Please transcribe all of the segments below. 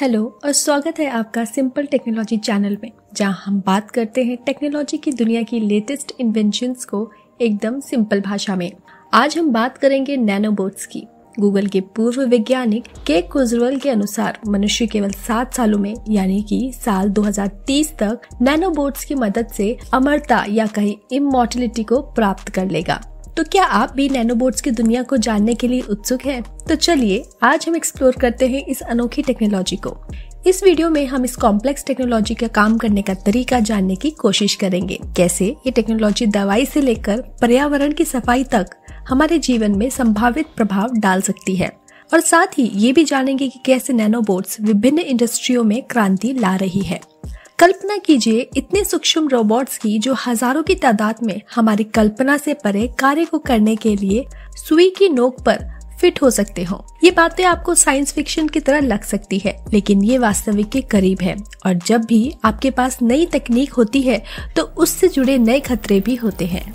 Hello और स्वागत है आपका सिंपल टेक्नोलॉजी चैनल में जहां हम बात करते हैं टेक्नोलॉजी की दुनिया की लेटेस्ट इन्वेंशंस को एकदम सिंपल भाषा में आज हम बात करेंगे नैनोबोट्स की गूगल के पूर्व वैज्ञानिक के कुजरवल के अनुसार मनुष्य केवल सात सालों में यानी कि साल 2030 तक नैनोबोट्स की मदद से अमरता या कहीं इमोर्टिलिटी को प्राप्त कर लेगा तो क्या आप भी नैनोबोट्स की दुनिया को जानने के लिए उत्सुक हैं? तो चलिए आज हम एक्सप्लोर करते हैं इस अनोखी टेक्नोलॉजी को इस वीडियो में हम इस कॉम्प्लेक्स टेक्नोलॉजी का काम करने का तरीका जानने की कोशिश करेंगे कैसे ये टेक्नोलॉजी दवाई से लेकर पर्यावरण की सफाई तक हमारे जीवन में संभावित प्रभाव डाल सकती है और साथ ही ये भी जानेंगे कि कैसे नैनोबोट्स विभिन्न इंडस्ट्रियों में क्रांति ला रही है कल्पना कीजिए इतने सूक्ष्म रोबोट्स की जो हजारों की तादाद में हमारी कल्पना से परे कार्य को करने के लिए सुई की नोक पर फिट हो सकते हो ये बातें आपको साइंस फिक्शन की तरह लग सकती है लेकिन ये वास्तविक के करीब है और जब भी आपके पास नई तकनीक होती है तो उससे जुड़े नए खतरे भी होते हैं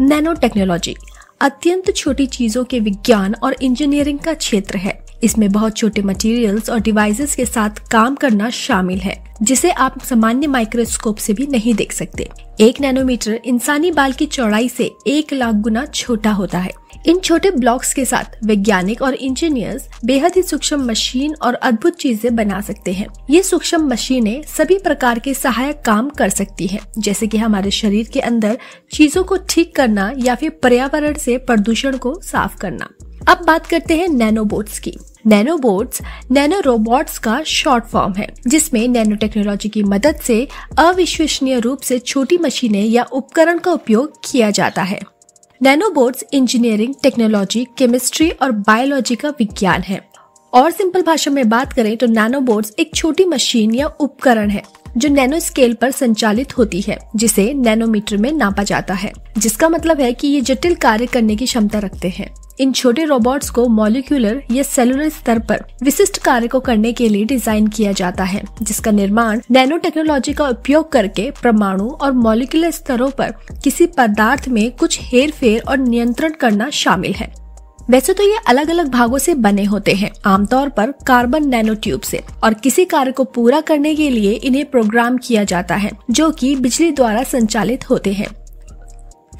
नैनो टेक्नोलॉजी अत्यंत छोटी चीजों के विज्ञान और इंजीनियरिंग का क्षेत्र है इसमें बहुत छोटे मटेरियल्स और डिवाइसेस के साथ काम करना शामिल है जिसे आप सामान्य माइक्रोस्कोप से भी नहीं देख सकते एक नैनोमीटर इंसानी बाल की चौड़ाई से एक लाख गुना छोटा होता है इन छोटे ब्लॉक्स के साथ वैज्ञानिक और इंजीनियर्स बेहद ही सूक्ष्म मशीन और अद्भुत चीजें बना सकते हैं ये सूक्ष्म मशीनें सभी प्रकार के सहायक काम कर सकती हैं, जैसे कि हमारे शरीर के अंदर चीजों को ठीक करना या फिर पर्यावरण से प्रदूषण को साफ करना अब बात करते हैं नैनोबोट्स की नैनोबोट्स नैनो रोबोट्स का शॉर्ट फॉर्म है जिसमें नैनो टेक्नोलॉजी की मदद से अविश्वसनीय रूप से छोटी मशीनें या उपकरण का उपयोग किया जाता है नैनोबोट्स इंजीनियरिंग टेक्नोलॉजी केमिस्ट्री और बायोलॉजी का विज्ञान है और सिंपल भाषा में बात करें तो नैनोबोट्स एक छोटी मशीन या उपकरण है जो नैनो स्केल पर संचालित होती है जिसे नैनोमीटर में नापा जाता है जिसका मतलब है कि ये जटिल कार्य करने की क्षमता रखते हैं इन छोटे रोबोट्स को मॉलिक्यूलर या सेलुलर स्तर पर विशिष्ट कार्य को करने के लिए डिजाइन किया जाता है जिसका निर्माण नैनो टेक्नोलॉजी का उपयोग करके परमाणु और मॉलिक्यूलर स्तरों पर किसी पदार्थ में कुछ हेर फेर और नियंत्रण करना शामिल है वैसे तो ये अलग अलग भागों से बने होते हैं आमतौर पर कार्बन नैनो ट्यूब से और किसी कार्य को पूरा करने के लिए इन्हें प्रोग्राम किया जाता है जो कि बिजली द्वारा संचालित होते हैं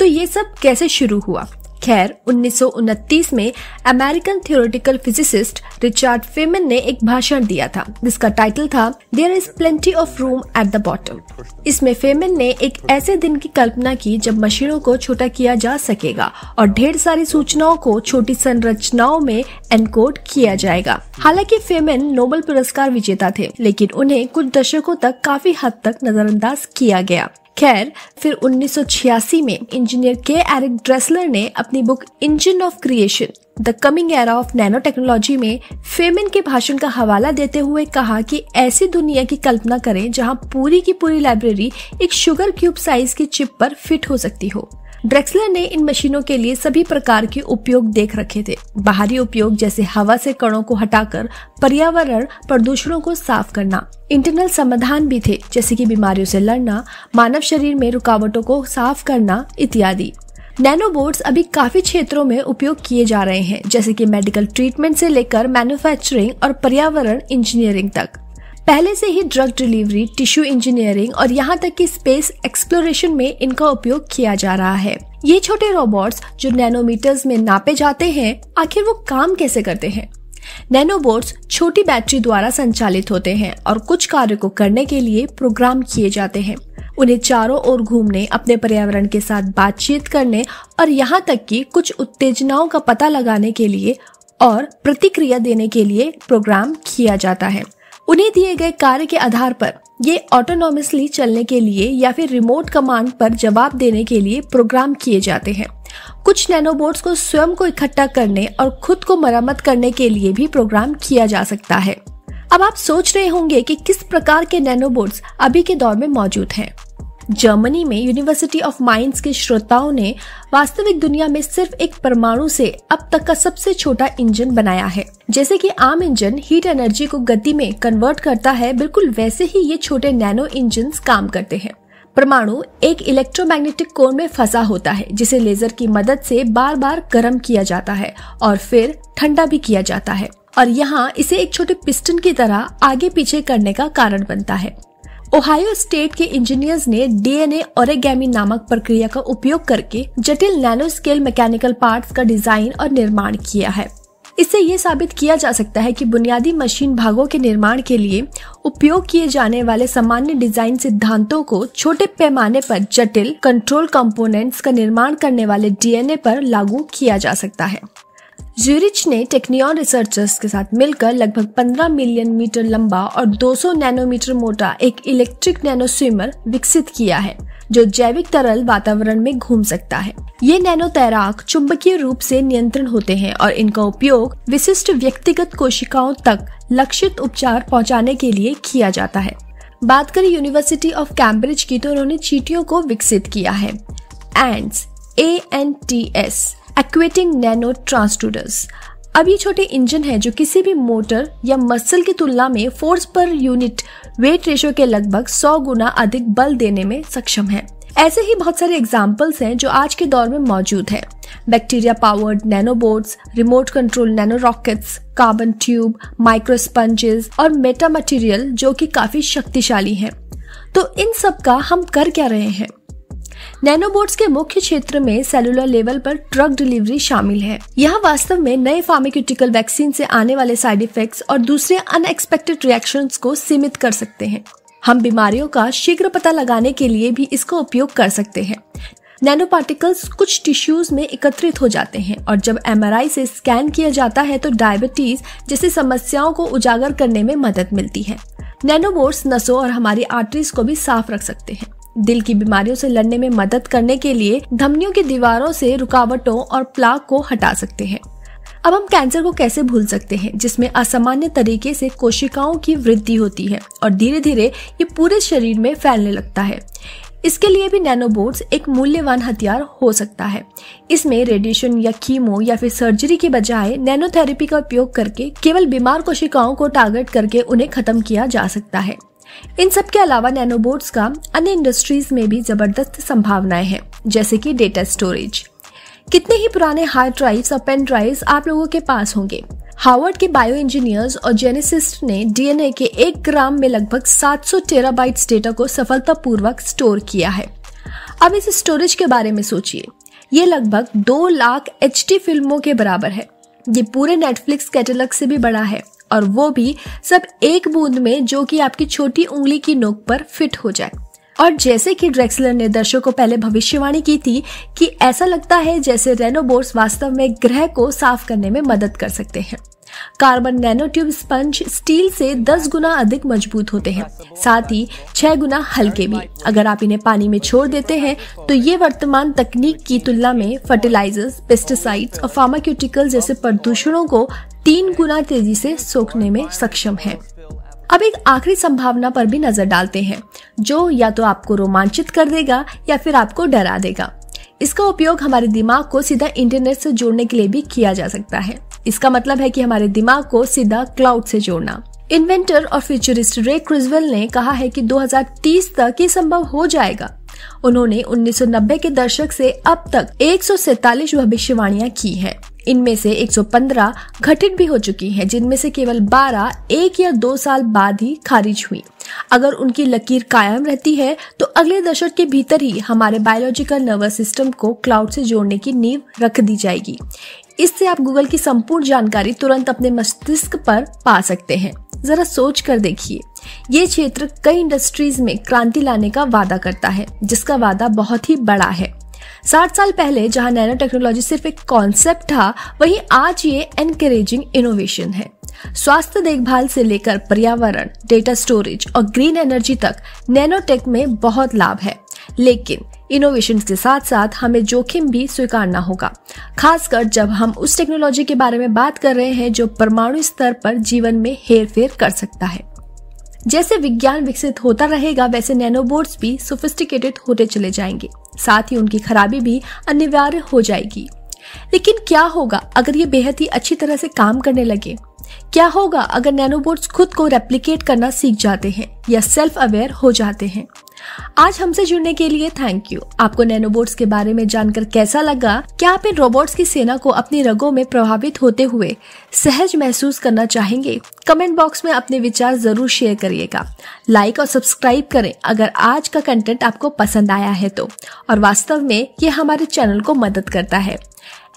तो ये सब कैसे शुरू हुआ खैर उन्नीस में American theoretical physicist Richard Feynman ने एक भाषण दिया था जिसका टाइटल था there is plenty of room at the bottom इसमें फेमन ने एक ऐसे दिन की कल्पना की जब मशीनों को छोटा किया जा सकेगा और ढेर सारी सूचनाओं को छोटी संरचनाओं में एनकोड किया जाएगा हालांकि फेमन नोबल पुरस्कार विजेता थे लेकिन उन्हें कुछ दशकों तक काफी हद तक नजरअंदाज किया गया खैर फिर 1986 में इंजीनियर के एरिक ड्रेसलर ने अपनी book engine of creation the coming era of nano technology में फेमिन के भाषण का हवाला देते हुए कहा कि ऐसी दुनिया की कल्पना करें जहां पूरी की पूरी लाइब्रेरी एक शुगर क्यूब साइज की चिप पर फिट हो सकती हो ड्रेक्सलर ने इन मशीनों के लिए सभी प्रकार के उपयोग देख रखे थे बाहरी उपयोग जैसे हवा से कणों को हटाकर पर्यावरण प्रदूषणों को साफ करना इंटरनल समाधान भी थे जैसे कि बीमारियों से लड़ना मानव शरीर में रुकावटों को साफ करना इत्यादि नैनोबोट्स अभी काफी क्षेत्रों में उपयोग किए जा रहे हैं जैसे कि मेडिकल ट्रीटमेंट से लेकर मैन्युफैक्चरिंग और पर्यावरण इंजीनियरिंग तक पहले से ही ड्रग डिलीवरी टिश्यू इंजीनियरिंग और यहाँ तक कि स्पेस एक्सप्लोरेशन में इनका उपयोग किया जा रहा है ये छोटे रोबोट्स जो नैनोमीटर्स में नापे जाते हैं आखिर वो काम कैसे करते हैं नैनोबोट्स छोटी बैटरी द्वारा संचालित होते हैं और कुछ कार्य को करने के लिए प्रोग्राम किए जाते हैं उन्हें चारों ओर घूमने अपने पर्यावरण के साथ बातचीत करने और यहाँ तक कि कुछ उत्तेजनाओं का पता लगाने के लिए और प्रतिक्रिया देने के लिए प्रोग्राम किया जाता है उन्हें दिए गए कार्य के आधार पर ये ऑटोनॉमसली चलने के लिए या फिर रिमोट कमांड पर जवाब देने के लिए प्रोग्राम किए जाते हैं कुछ नैनोबोट्स को स्वयं को इकट्ठा करने और खुद को मरम्मत करने के लिए भी प्रोग्राम किया जा सकता है अब आप सोच रहे होंगे कि किस प्रकार के नैनोबोट्स अभी के दौर में मौजूद हैं जर्मनी में यूनिवर्सिटी ऑफ माइंस के श्रोताओं ने वास्तविक दुनिया में सिर्फ एक परमाणु से अब तक का सबसे छोटा इंजन बनाया है जैसे कि आम इंजन हीट एनर्जी को गति में कन्वर्ट करता है बिल्कुल वैसे ही ये छोटे नैनो इंजन काम करते हैं परमाणु एक इलेक्ट्रोमैग्नेटिक कोर में फंसा होता है जिसे लेजर की मदद से बार बार गर्म किया जाता है और फिर ठंडा भी किया जाता है और यहाँ इसे एक छोटे पिस्टन की तरह आगे पीछे करने का कारण बनता है ओहायो स्टेट के इंजीनियर्स ने डीएनए ओरिगेमी नामक प्रक्रिया का उपयोग करके जटिल नैनो स्केल मैकेनिकल पार्ट्स का डिजाइन और निर्माण किया है इससे ये साबित किया जा सकता है कि बुनियादी मशीन भागों के निर्माण के लिए उपयोग किए जाने वाले सामान्य डिजाइन सिद्धांतों को छोटे पैमाने पर जटिल कंट्रोल कंपोनेंट्स का निर्माण करने वाले डीएनए पर लागू किया जा सकता है ज्यूरिच ने टेक्नियॉन रिसर्चर्स के साथ मिलकर लगभग 15 मिलियन मीटर लंबा और 200 नैनोमीटर मोटा एक इलेक्ट्रिक नैनो स्विमर विकसित किया है जो जैविक तरल वातावरण में घूम सकता है ये नैनो तैराक चुंबकीय रूप से नियंत्रण होते हैं और इनका उपयोग विशिष्ट व्यक्तिगत कोशिकाओं तक लक्षित उपचार पहुंचाने के लिए किया जाता है बात करें यूनिवर्सिटी ऑफ कैम्ब्रिज की तो उन्होंने चीटियों को विकसित किया है ANTs A N T S actuating nano transducers अब ये छोटे इंजन है जो किसी भी मोटर या मसल की तुलना में force per unit weight ratio के लगभग 100 गुना अधिक बल देने में सक्षम है ऐसे ही बहुत सारे एग्जाम्पल्स हैं जो आज के दौर में मौजूद हैं। बैक्टीरिया पावर्ड नैनो बोर्ड remote control nano rockets carbon tube micro sponges और मेटा मटेरियल जो कि काफी शक्तिशाली हैं। तो इन सब का हम कर क्या रहे हैं नैनोबोट्स के मुख्य क्षेत्र में सेलुलर लेवल पर ड्रग डिलीवरी शामिल है यह वास्तव में नए फार्मेक्यूटिकल वैक्सीन से आने वाले साइड इफेक्ट्स और दूसरे अनएक्सपेक्टेड रिएक्शन को सीमित कर सकते हैं हम बीमारियों का शीघ्र पता लगाने के लिए भी इसका उपयोग कर सकते हैं नैनो पार्टिकल्स कुछ टिश्यूज में एकत्रित हो जाते हैं और जब एम से स्कैन किया जाता है तो डायबिटीज जैसी समस्याओं को उजागर करने में मदद मिलती है नैनोबोट्स नसों और हमारी आर्टरीज को भी साफ रख सकते हैं दिल की बीमारियों से लड़ने में मदद करने के लिए धमनियों की दीवारों से रुकावटों और प्लाक को हटा सकते हैं अब हम कैंसर को कैसे भूल सकते हैं जिसमें असामान्य तरीके से कोशिकाओं की वृद्धि होती है और धीरे धीरे ये पूरे शरीर में फैलने लगता है इसके लिए भी नैनोबोट्स एक मूल्यवान हथियार हो सकता है इसमें रेडिएशन या कीमो या फिर सर्जरी के बजाय नैनोथेरेपी का उपयोग करके केवल बीमार कोशिकाओं को टारगेट करके उन्हें खत्म किया जा सकता है इन सब के अलावा नैनोबोट्स का अन्य इंडस्ट्रीज में भी जबरदस्त संभावनाएं हैं जैसे कि डेटा स्टोरेज कितने ही पुराने हार्ड ड्राइव्स और पेन ड्राइव्स आप लोगों के पास होंगे हार्वर्ड के बायो इंजीनियर्स और जेनेसिस्ट ने डीएनए के एक ग्राम में लगभग 700 बाइट डेटा को सफलतापूर्वक स्टोर किया है अब इस स्टोरेज के बारे में सोचिए ये लगभग दो लाख एच फिल्मों के बराबर है ये पूरे नेटफ्लिक्स कैटलॉग से भी बड़ा है और वो भी सब एक बूंद में जो कि आपकी छोटी उंगली की नोक पर फिट हो जाए और जैसे कि ड्रेक्सलर ने दर्शकों पहले भविष्यवाणी की थी कि ऐसा लगता है जैसे रेनोबोर्स वास्तव में ग्रह को साफ करने में मदद कर सकते हैं कार्बन नैनोट्यूब स्पंज स्टील से 10 गुना अधिक मजबूत होते हैं साथ ही 6 गुना हल्के भी अगर आप इन्हें पानी में छोड़ देते हैं तो ये वर्तमान तकनीक की तुलना में फर्टिलाइजर्स पेस्टिसाइड्स और फार्माक्यूटिकल जैसे प्रदूषणों को तीन गुना तेजी से सोखने में सक्षम है अब एक आखिरी संभावना पर भी नजर डालते हैं जो या तो आपको रोमांचित कर देगा या फिर आपको डरा देगा इसका उपयोग हमारे दिमाग को सीधा इंटरनेट से जोड़ने के लिए भी किया जा सकता है इसका मतलब है कि हमारे दिमाग को सीधा क्लाउड से जोड़ना इन्वेंटर और फ्यूचरिस्ट रे क्रिजवेल ने कहा है कि 2030 तक ये संभव हो जाएगा उन्होंने 1990 के दशक से अब तक एक भविष्यवाणियां की है इनमें से 115 घटित भी हो चुकी हैं जिनमें से केवल 12 एक या दो साल बाद ही खारिज हुई अगर उनकी लकीर कायम रहती है तो अगले दशक के भीतर ही हमारे बायोलॉजिकल नर्वस सिस्टम को क्लाउड से जोड़ने की नींव रख दी जाएगी इससे आप गूगल की संपूर्ण जानकारी तुरंत अपने मस्तिष्क पर पा सकते हैं जरा सोच कर देखिए ये क्षेत्र कई इंडस्ट्रीज में क्रांति लाने का वादा करता है जिसका वादा बहुत ही बड़ा है साठ साल पहले जहां नैनो टेक्नोलॉजी सिर्फ एक कॉन्सेप्ट था वहीं आज ये एनकरेजिंग इनोवेशन है स्वास्थ्य देखभाल से लेकर पर्यावरण डेटा स्टोरेज और ग्रीन एनर्जी तक नैनोटेक में बहुत लाभ है लेकिन इनोवेशन के साथ साथ हमें जोखिम भी स्वीकारना होगा खासकर जब हम उस टेक्नोलॉजी के बारे में बात कर रहे हैं जो परमाणु स्तर पर जीवन में फेर कर सकता है जैसे विज्ञान विकसित होता रहेगा वैसे नैनोबोट्स भी सोफिस्टिकेटेड होते चले जाएंगे साथ ही उनकी खराबी भी अनिवार्य हो जाएगी लेकिन क्या होगा अगर ये बेहद ही अच्छी तरह से काम करने लगे क्या होगा अगर नैनोबोट्स खुद को रेप्लिकेट करना सीख जाते हैं या सेल्फ अवेयर हो जाते हैं आज हमसे जुड़ने के लिए थैंक यू आपको नैनोबोट्स के बारे में जानकर कैसा लगा क्या आप इन रोबोट्स की सेना को अपनी रगों में प्रभावित होते हुए सहज महसूस करना चाहेंगे कमेंट बॉक्स में अपने विचार जरूर शेयर करिएगा लाइक और सब्सक्राइब करें अगर आज का कंटेंट आपको पसंद आया है तो और वास्तव में ये हमारे चैनल को मदद करता है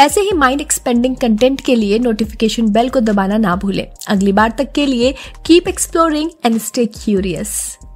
ऐसे ही माइंड एक्सपेंडिंग कंटेंट के लिए नोटिफिकेशन बेल को दबाना ना भूलें अगली बार तक के लिए keep exploring and stay curious